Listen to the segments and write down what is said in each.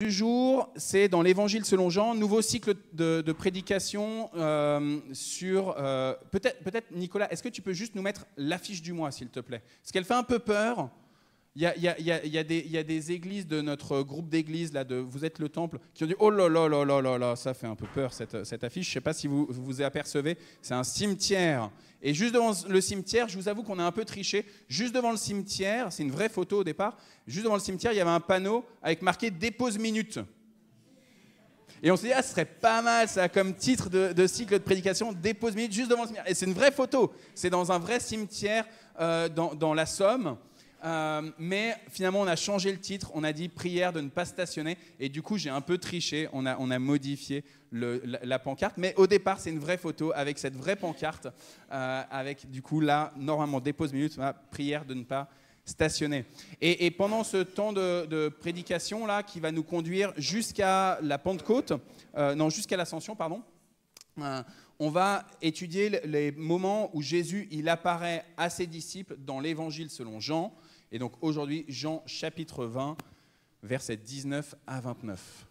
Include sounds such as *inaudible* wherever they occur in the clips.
du jour, c'est dans l'Évangile selon Jean, nouveau cycle de, prédication euh, sur... Euh, peut-être, peut-être, Nicolas, est-ce que tu peux juste nous mettre l'affiche du mois, s'il te plaît Parce qu'elle fait un peu peur. Il y a, des églises de notre groupe d'églises, là, de Vous êtes le temple, qui ont dit Oh là là là là là là, ça fait un peu peur cette, affiche. Je ne sais pas si vous vous apercevez, c'est un cimetière. Et juste devant le cimetière, je vous avoue qu'on a un peu triché. Juste devant le cimetière, c'est une vraie photo au départ, juste devant le cimetière, il y avait un panneau avec marqué Dépose minute. Et on s'est dit, ah, ce serait pas mal ça comme titre de, cycle de prédication, dépose minute juste devant le cimetière. Et c'est une vraie photo. C'est dans un vrai cimetière euh, dans, la Somme. Euh, mais finalement, on a changé le titre, on a dit prière de ne pas stationner, et du coup, j'ai un peu triché, on a, on a modifié la, pancarte. Mais au départ, c'est une vraie photo avec cette vraie pancarte, euh, avec du coup, là, normalement, dépose minutes »,« ma prière de ne pas stationner. Et, pendant ce temps de, prédication, là, qui va nous conduire jusqu'à la Pentecôte, euh, non, jusqu'à l'Ascension, pardon, on va étudier les moments où Jésus il apparaît à ses disciples dans l'évangile selon Jean. Et donc aujourd'hui, Jean chapitre 20, versets 19 à 29.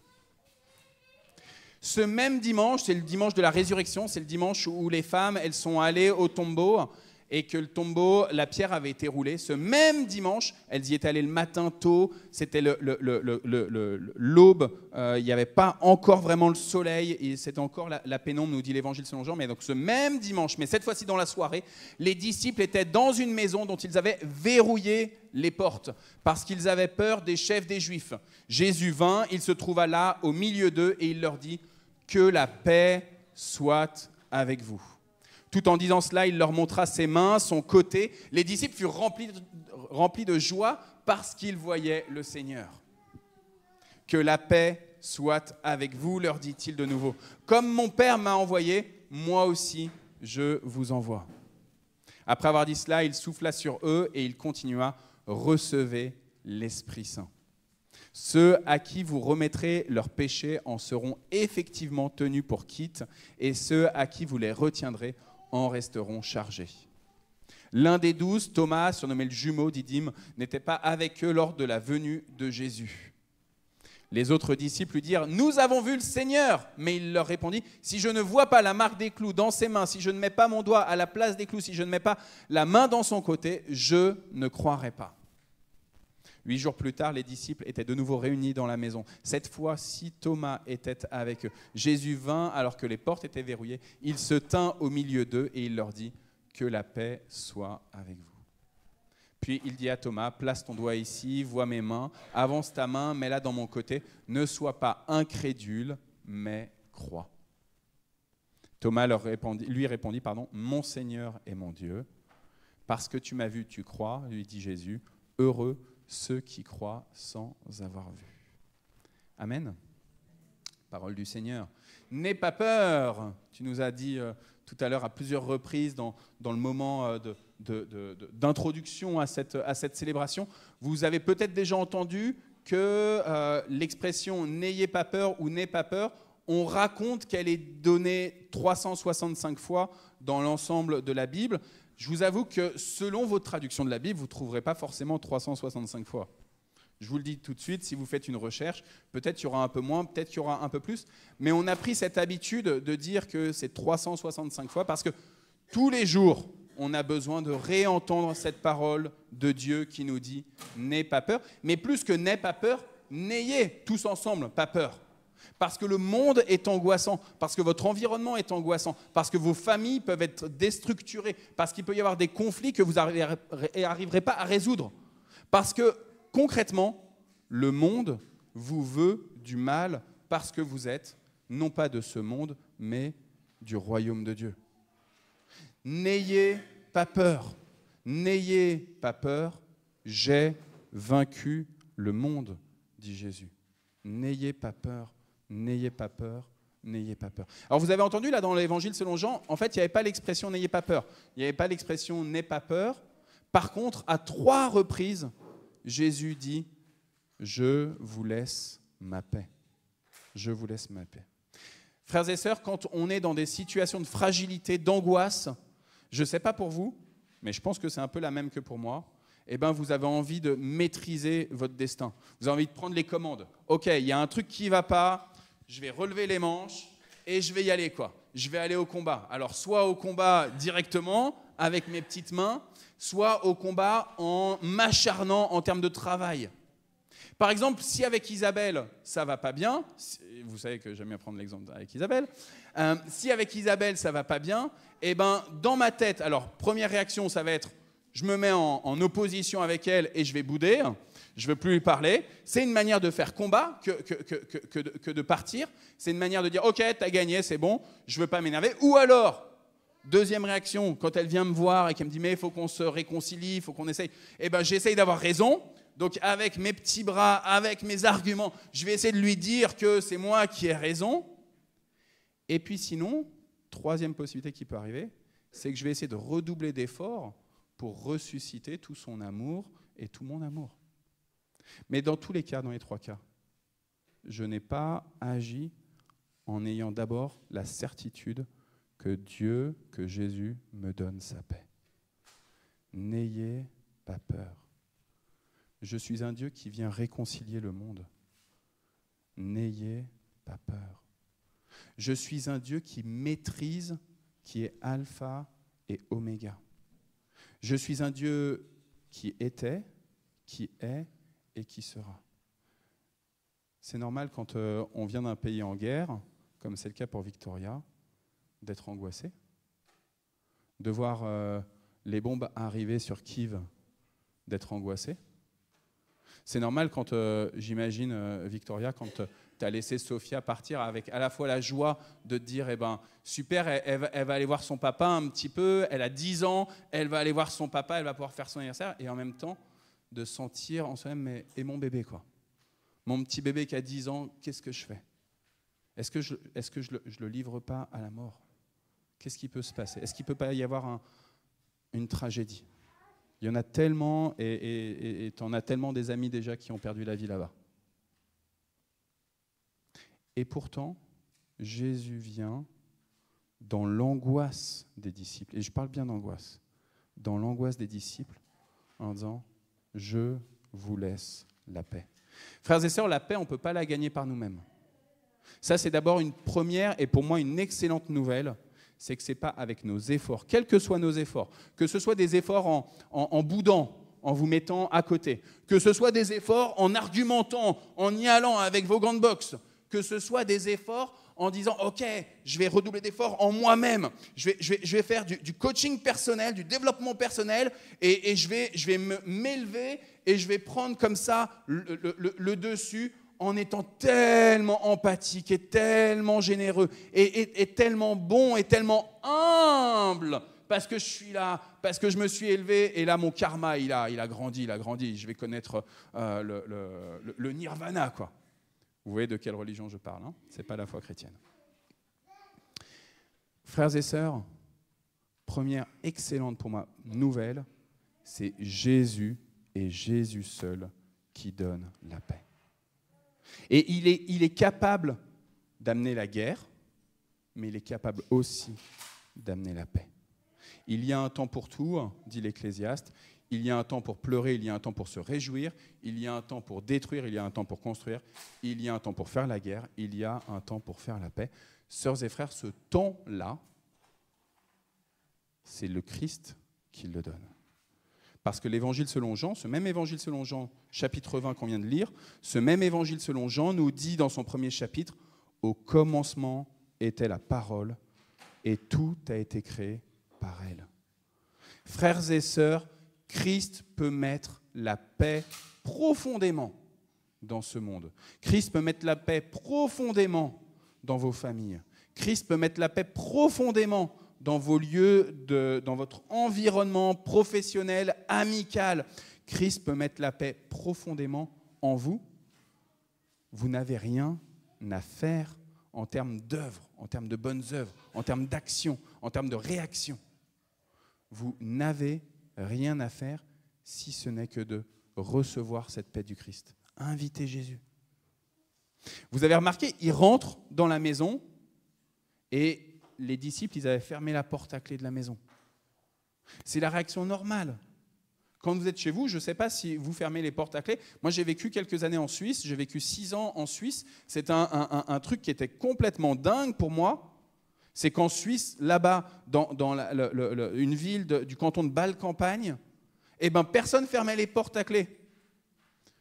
Ce même dimanche, c'est le dimanche de la résurrection, c'est le dimanche où les femmes, elles sont allées au tombeau et que le tombeau, la pierre avait été roulée. Ce même dimanche, elles y étaient allées le matin tôt, c'était l'aube, le, euh, il n'y avait pas encore vraiment le soleil, et c'était encore la, la, pénombre, nous dit l'évangile selon Jean. Mais donc ce même dimanche, mais cette fois-ci dans la soirée, les disciples étaient dans une maison dont ils avaient verrouillé les portes, parce qu'ils avaient peur des chefs des Juifs. Jésus vint, il se trouva là au milieu d'eux, et il leur dit, que la paix soit avec vous. Tout en disant cela, il leur montra ses mains, son côté. Les disciples furent remplis, de joie parce qu'ils voyaient le Seigneur. Que la paix soit avec vous, leur dit-il de nouveau. Comme mon Père m'a envoyé, moi aussi je vous envoie. Après avoir dit cela, il souffla sur eux et il continua, recevez l'Esprit Saint. Ceux à qui vous remettrez leurs péchés en seront effectivement tenus pour quitte et ceux à qui vous les retiendrez en resteront chargés. L'un des douze, Thomas, surnommé le jumeau Didyme, n'était pas avec eux lors de la venue de Jésus. Les autres disciples lui dirent Nous avons vu le Seigneur. Mais il leur répondit Si je ne vois pas la marque des clous dans ses mains, si je ne mets pas mon doigt à la place des clous, si je ne mets pas la main dans son côté, je ne croirai pas. Huit jours plus tard, les disciples étaient de nouveau réunis dans la maison. Cette fois, si Thomas était avec eux. Jésus vint alors que les portes étaient verrouillées. Il se tint au milieu d'eux et il leur dit, Que la paix soit avec vous. Puis il dit à Thomas, place ton doigt ici, vois mes mains, avance ta main, mets-la dans mon côté, ne sois pas incrédule, mais crois. Thomas leur répondit, lui répondit, pardon, Mon Seigneur et mon Dieu, parce que tu m'as vu, tu crois, lui dit Jésus, heureux ceux qui croient sans avoir vu. Amen. Parole du Seigneur. N'aie pas peur. Tu nous as dit euh, tout à l'heure à plusieurs reprises dans, dans le moment euh, d'introduction à cette, à cette célébration. Vous avez peut-être déjà entendu que euh, l'expression n'ayez pas peur ou n'aie pas peur, on raconte qu'elle est donnée 365 fois dans l'ensemble de la Bible. Je vous avoue que selon votre traduction de la Bible, vous ne trouverez pas forcément 365 fois. Je vous le dis tout de suite, si vous faites une recherche, peut-être qu'il y aura un peu moins, peut-être qu'il y aura un peu plus. Mais on a pris cette habitude de dire que c'est 365 fois parce que tous les jours, on a besoin de réentendre cette parole de Dieu qui nous dit N'aie pas peur. Mais plus que n'aie pas peur, n'ayez tous ensemble pas peur parce que le monde est angoissant, parce que votre environnement est angoissant, parce que vos familles peuvent être déstructurées, parce qu'il peut y avoir des conflits que vous n'arriverez pas à résoudre. Parce que concrètement, le monde vous veut du mal parce que vous êtes non pas de ce monde, mais du royaume de Dieu. N'ayez pas peur, n'ayez pas peur, j'ai vaincu le monde, dit Jésus. N'ayez pas peur, N'ayez pas peur, n'ayez pas peur. Alors vous avez entendu là dans l'évangile selon Jean, en fait il n'y avait pas l'expression n'ayez pas peur. Il n'y avait pas l'expression n'ayez pas peur. Par contre, à trois reprises, Jésus dit, je vous laisse ma paix. Je vous laisse ma paix. Frères et sœurs, quand on est dans des situations de fragilité, d'angoisse, je ne sais pas pour vous, mais je pense que c'est un peu la même que pour moi, eh ben, vous avez envie de maîtriser votre destin. Vous avez envie de prendre les commandes. Ok, il y a un truc qui ne va pas, je vais relever les manches et je vais y aller, quoi. Je vais aller au combat. Alors, soit au combat directement, avec mes petites mains, soit au combat en m'acharnant en termes de travail. Par exemple, si avec Isabelle, ça va pas bien, vous savez que j'aime bien prendre l'exemple avec Isabelle, euh, si avec Isabelle, ça va pas bien, et eh ben, dans ma tête, alors première réaction, ça va être, je me mets en opposition avec elle et je vais bouder je ne veux plus lui parler. C'est une manière de faire combat que, que, que, que de, partir. C'est une manière de dire, ok, as gagné, c'est bon, je ne veux pas m'énerver. Ou alors, deuxième réaction, quand elle vient me voir et qu'elle me dit, mais il faut qu'on se réconcilie, il faut qu'on essaye, eh ben j'essaye d'avoir raison. Donc avec mes petits bras, avec mes arguments, je vais essayer de lui dire que c'est moi qui ai raison. Et puis sinon, troisième possibilité qui peut arriver, c'est que je vais essayer de redoubler d'efforts pour ressusciter tout son amour et tout mon amour. Mais dans tous les cas, dans les trois cas, je n'ai pas agi en ayant d'abord la certitude que Dieu, que Jésus me donne sa paix. N'ayez pas peur. Je suis un Dieu qui vient réconcilier le monde. N'ayez pas peur. Je suis un Dieu qui maîtrise, qui est alpha et oméga. Je suis un Dieu qui était, qui est qui sera. C'est normal quand euh, on vient d'un pays en guerre, comme c'est le cas pour Victoria, d'être angoissé, de voir euh, les bombes arriver sur Kiev, d'être angoissé. C'est normal quand, euh, j'imagine, Victoria, quand tu as laissé Sofia partir avec à la fois la joie de te dire, eh ben, super, elle, elle, va aller voir son papa un petit peu, elle a 10 ans, elle va aller voir son papa, elle va pouvoir faire son anniversaire, et en même temps, de sentir en soi-même mais et, mon bébé, quoi. Mon petit bébé qui a 10 ans, qu'est-ce que je fais Est-ce que, je, est que je le, livre pas à la mort Qu'est-ce qui peut se passer Est-ce qu'il peut pas y avoir une tragédie Il y en a tellement, et tu en as tellement des amis déjà qui ont perdu la vie là-bas. Et pourtant, Jésus vient dans l'angoisse des disciples, et je parle bien d'angoisse, dans l'angoisse des disciples, en disant, je vous laisse la paix. Frères et sœurs, la paix, on ne peut pas la gagner par nous-mêmes. Ça, c'est d'abord une première et pour moi une excellente nouvelle, c'est que ce n'est pas avec nos efforts, quels que soient nos efforts, que ce soit des efforts en, en boudant, en vous mettant à côté, que ce soit des efforts en argumentant, en y allant avec vos grandes boxes, que ce soit des efforts en disant, OK, je vais redoubler d'efforts en moi-même, je vais, faire du, coaching personnel, du développement personnel, et, je vais, je m'élever et je vais prendre comme ça le, dessus en étant tellement empathique et tellement généreux et, tellement bon et tellement humble parce que je suis là, parce que je me suis élevé et là mon karma il a, il a grandi, il a grandi, je vais connaître euh, le, le, nirvana quoi. Vous voyez de quelle religion je parle, hein ce n'est pas la foi chrétienne. Frères et sœurs, première excellente pour moi nouvelle, c'est Jésus et Jésus seul qui donne la paix. Et il est, il est capable d'amener la guerre, mais il est capable aussi d'amener la paix. Il y a un temps pour tout, hein, dit l'Ecclésiaste, il y a un temps pour pleurer, il y a un temps pour se réjouir, il y a un temps pour détruire, il y a un temps pour construire, il y a un temps pour faire la guerre, il y a un temps pour faire la paix. Sœurs et frères, ce temps-là, c'est le Christ qui le donne. Parce que l'évangile selon Jean, ce même évangile selon Jean, chapitre 20 qu'on vient de lire, ce même évangile selon Jean nous dit dans son premier chapitre, au commencement était la parole et tout a été créé par elle. Frères et sœurs, Christ peut mettre la paix profondément dans ce monde. Christ peut mettre la paix profondément dans vos familles. Christ peut mettre la paix profondément dans vos lieux, de, dans votre environnement professionnel, amical. Christ peut mettre la paix profondément en vous. Vous n'avez rien à faire en termes d'œuvres, en termes de bonnes œuvres, en termes d'actions, en termes de réactions. Vous n'avez rien à faire si ce n'est que de recevoir cette paix du Christ. Invitez Jésus. Vous avez remarqué, il rentre dans la maison et les disciples, ils avaient fermé la porte à clé de la maison. C'est la réaction normale. Quand vous êtes chez vous, je ne sais pas si vous fermez les portes à clé. Moi, j'ai vécu quelques années en Suisse, j'ai vécu six ans en Suisse. C'est un, un truc qui était complètement dingue pour moi. C'est qu'en Suisse, là-bas, dans, une ville du canton de Bâle-Campagne, eh ben, personne fermait les portes à clé.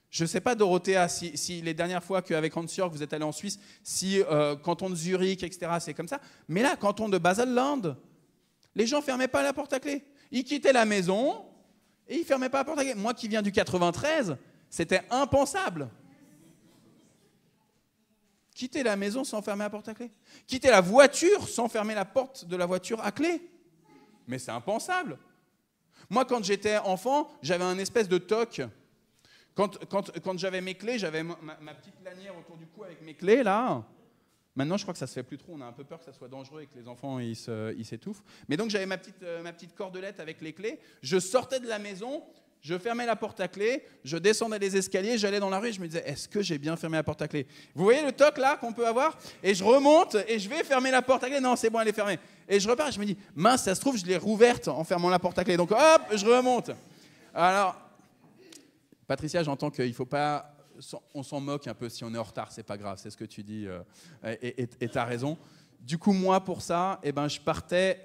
Je ne sais pas, Dorothea, si, les dernières fois qu'avec Hans vous êtes allé en Suisse, si euh, canton de Zurich, etc., c'est comme ça. Mais là, canton de Basel-Land, les gens ne fermaient pas la porte à clé. Ils quittaient la maison et ils ne fermaient pas la porte à clé. Moi qui viens du 93, c'était impensable. Quitter la maison sans fermer la porte à clé. Quitter la voiture sans fermer la porte de la voiture à clé. Mais c'est impensable. Moi, quand j'étais enfant, j'avais un espèce de toc. Quand, quand, j'avais mes clés, j'avais ma, petite lanière autour du cou avec mes clés, là. Maintenant, je crois que ça se fait plus trop. On a un peu peur que ça soit dangereux et que les enfants, ils s'étouffent. Mais donc, j'avais ma petite, euh, ma petite cordelette avec les clés. Je sortais de la maison, je fermais la porte à clé, je descendais les escaliers, j'allais dans la rue, je me disais, est-ce que j'ai bien fermé la porte à clé Vous voyez le toc là qu'on peut avoir Et je remonte et je vais fermer la porte à clé. Non, c'est bon, elle est fermée. Et je repars, et je me dis, mince, ça se trouve, je l'ai rouverte en fermant la porte à clé. Donc hop, je remonte. Alors, Patricia, j'entends qu'il ne faut pas. On s'en moque un peu si on est en retard, c'est pas grave, c'est ce que tu dis, euh, et tu as raison. Du coup, moi, pour ça, eh ben, je partais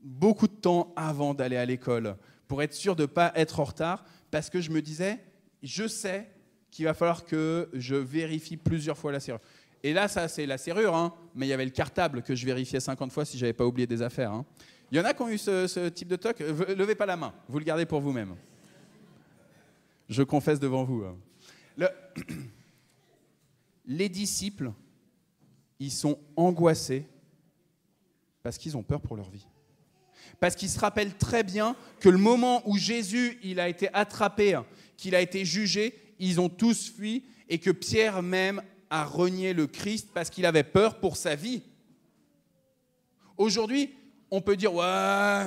beaucoup de temps avant d'aller à l'école pour être sûr de ne pas être en retard, parce que je me disais, je sais qu'il va falloir que je vérifie plusieurs fois la serrure. Et là, ça, c'est la serrure, hein. mais il y avait le cartable que je vérifiais 50 fois si j'avais pas oublié des affaires. Hein. Il y en a qui ont eu ce, ce type de toc Levez pas la main, vous le gardez pour vous-même. Je confesse devant vous. Hein. Le... *clears throat* Les disciples, ils sont angoissés parce qu'ils ont peur pour leur vie parce qu'il se rappelle très bien que le moment où Jésus il a été attrapé, qu'il a été jugé, ils ont tous fui et que Pierre même a renié le Christ parce qu'il avait peur pour sa vie. Aujourd'hui, on peut dire ouais,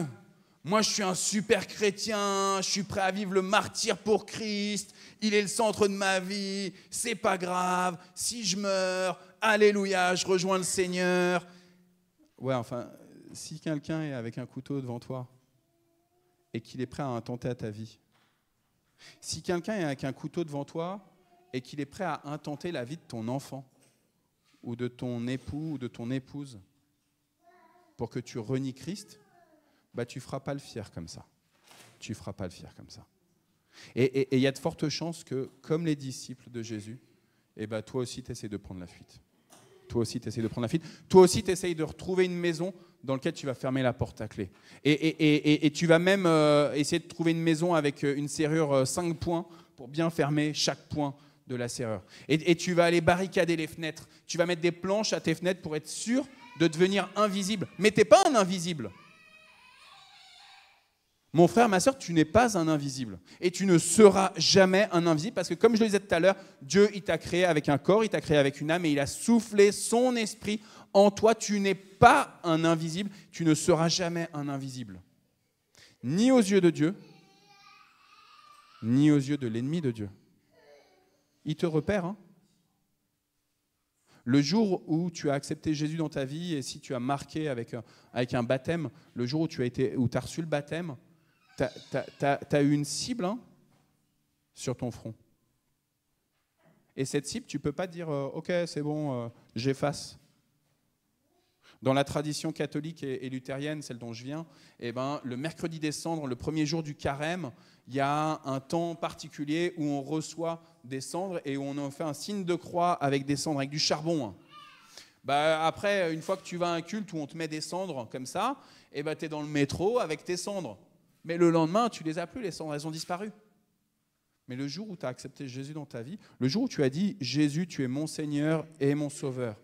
moi je suis un super chrétien, je suis prêt à vivre le martyr pour Christ, il est le centre de ma vie, c'est pas grave, si je meurs, alléluia, je rejoins le Seigneur. Ouais, enfin, si quelqu'un est avec un couteau devant toi et qu'il est prêt à intenter à ta vie, si quelqu'un est avec un couteau devant toi et qu'il est prêt à intenter la vie de ton enfant ou de ton époux ou de ton épouse pour que tu renies Christ, bah tu feras pas le fier comme ça. Tu feras pas le fier comme ça. Et il y a de fortes chances que, comme les disciples de Jésus, et eh ben bah, toi aussi tu essaies de prendre la fuite. Toi aussi tu essaies de prendre la fuite. Toi aussi tu essaies de retrouver une maison dans lequel tu vas fermer la porte à clé. Et, et, tu vas même euh, essayer de trouver une maison avec euh, une serrure 5 euh, points pour bien fermer chaque point de la serrure. Et, tu vas aller barricader les fenêtres. Tu vas mettre des planches à tes fenêtres pour être sûr de devenir invisible. Mais n'es pas un invisible. Mon frère, ma soeur, tu n'es pas un invisible. Et tu ne seras jamais un invisible parce que, comme je le disais tout à l'heure, Dieu, il t'a créé avec un corps, il t'a créé avec une âme et il a soufflé son esprit en toi, tu n'es pas un invisible, tu ne seras jamais un invisible. Ni aux yeux de Dieu, ni aux yeux de l'ennemi de Dieu. Il te repère. Hein. le jour où tu as accepté Jésus dans ta vie, et si tu as marqué avec, avec un baptême, le jour où tu as, été, où as reçu le baptême, tu as, eu une cible hein, sur ton front. Et cette cible, tu ne peux pas dire, euh, OK, c'est bon, euh, j'efface. Dans la tradition catholique et, luthérienne, celle dont je viens, eh ben, le mercredi des cendres, le premier jour du carême, il y a un temps particulier où on reçoit des cendres et où on en fait un signe de croix avec des cendres, avec du charbon. Hein. Bah, après, une fois que tu vas à un culte où on te met des cendres comme ça, et eh ben tu es dans le métro avec tes cendres. Mais le lendemain, tu les as plus, les cendres, elles ont disparu. Mais le jour où tu as accepté Jésus dans ta vie, le jour où tu as dit Jésus, tu es mon Seigneur et mon Sauveur,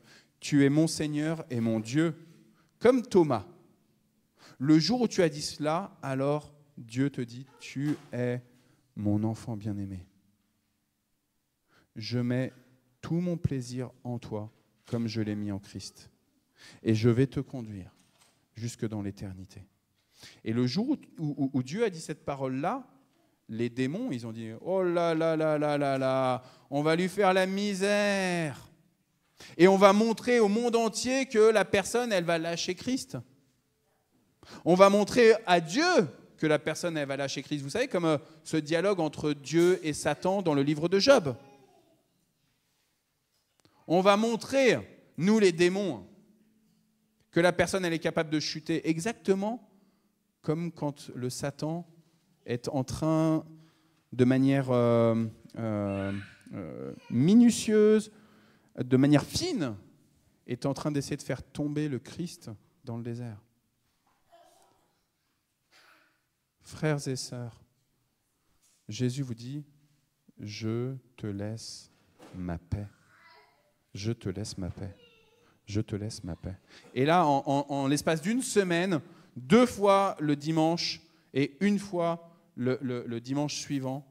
tu es mon Seigneur et mon Dieu, comme Thomas. Le jour où tu as dit cela, alors Dieu te dit, tu es mon enfant bien-aimé. Je mets tout mon plaisir en toi, comme je l'ai mis en Christ. Et je vais te conduire jusque dans l'éternité. Et le jour où, Dieu a dit cette parole-là, les démons, ils ont dit, oh là là là là là là, on va lui faire la misère. Et on va montrer au monde entier que la personne, elle va lâcher Christ. On va montrer à Dieu que la personne, elle va lâcher Christ. Vous savez, comme euh, ce dialogue entre Dieu et Satan dans le livre de Job. On va montrer, nous les démons, que la personne, elle est capable de chuter exactement comme quand le Satan est en train, de manière euh, euh, minutieuse, de manière fine, est en train d'essayer de faire tomber le Christ dans le désert. Frères et sœurs, Jésus vous dit, je te laisse ma paix. Je te laisse ma paix. Je te laisse ma paix. Et là, en, l'espace d'une semaine, deux fois le dimanche et une fois le, le dimanche suivant,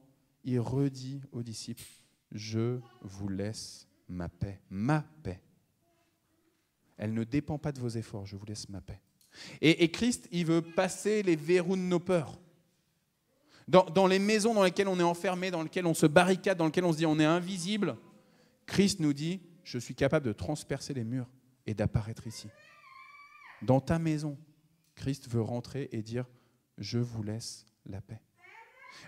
il redit aux disciples, je vous laisse ma paix, ma paix. Elle ne dépend pas de vos efforts, je vous laisse ma paix. Et, Christ, il veut passer les verrous de nos peurs. Dans, dans les maisons dans lesquelles on est enfermé, dans lesquelles on se barricade, dans lesquelles on se dit on est invisible, Christ nous dit, je suis capable de transpercer les murs et d'apparaître ici. Dans ta maison, Christ veut rentrer et dire, je vous laisse la paix.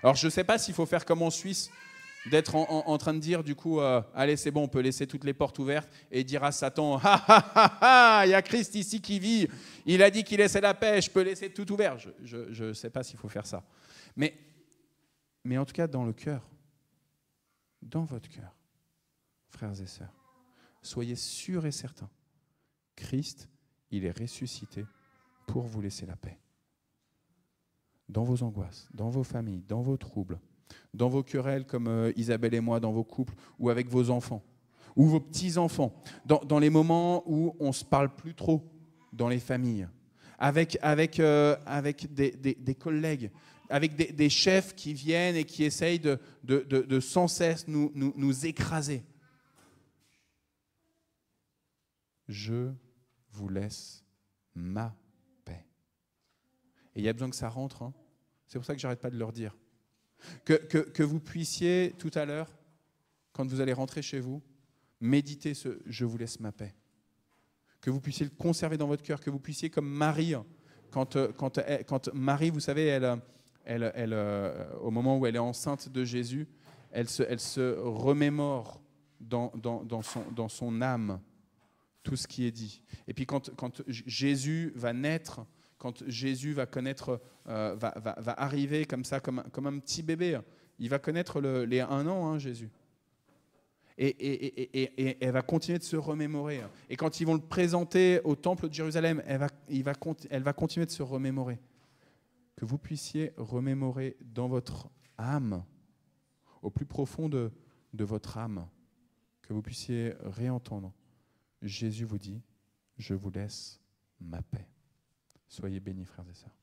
Alors je ne sais pas s'il faut faire comme en Suisse, d'être en, train de dire du coup, euh, allez c'est bon, on peut laisser toutes les portes ouvertes et dire à Satan, *laughs* ah, ah, ah, ah il y a Christ ici qui vit, il a dit qu'il laissait la paix, je peux laisser tout ouvert. Je ne sais pas s'il faut faire ça. Mais, mais en tout cas, dans le cœur, dans votre cœur, frères et sœurs, soyez sûrs et certains, Christ, il est ressuscité pour vous laisser la paix. Dans vos angoisses, dans vos familles, dans vos troubles, dans vos querelles comme euh, Isabelle et moi, dans vos couples, ou avec vos enfants, ou vos petits-enfants, dans, dans, les moments où on ne se parle plus trop dans les familles, avec, avec, euh, avec des, des, collègues, avec des, des, chefs qui viennent et qui essayent de, de, de, sans cesse nous, nous, nous écraser. Je vous laisse ma paix. Et il y a besoin que ça rentre. Hein. C'est pour ça que j'arrête pas de leur dire. Que, vous puissiez tout à l'heure, quand vous allez rentrer chez vous, méditer ce Je vous laisse ma paix. Que vous puissiez le conserver dans votre cœur, que vous puissiez, comme Marie, quand, euh, euh, eh, Marie, vous savez, elle, euh, au moment où elle est enceinte de Jésus, elle se, elle se remémore dans, son, dans son âme tout ce qui est dit. Et puis quand Jésus va naître, quand Jésus va connaître, euh, va, arriver comme ça, comme, comme un petit bébé. Hein. Il va connaître les un an, hein, Jésus. Et, elle va continuer de se remémorer. Hein. Et quand ils vont le présenter au temple de Jérusalem, elle va, il va, elle va continuer de se remémorer. Que vous puissiez remémorer dans votre âme, au plus profond de, de votre âme, que vous puissiez réentendre. Jésus vous dit, je vous laisse ma paix. Soyez bénis, frères et sœurs.